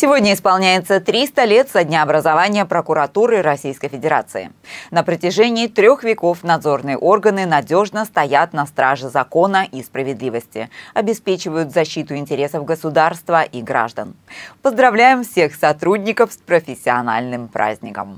Сегодня исполняется 300 лет со дня образования прокуратуры Российской Федерации. На протяжении трех веков надзорные органы надежно стоят на страже закона и справедливости, обеспечивают защиту интересов государства и граждан. Поздравляем всех сотрудников с профессиональным праздником!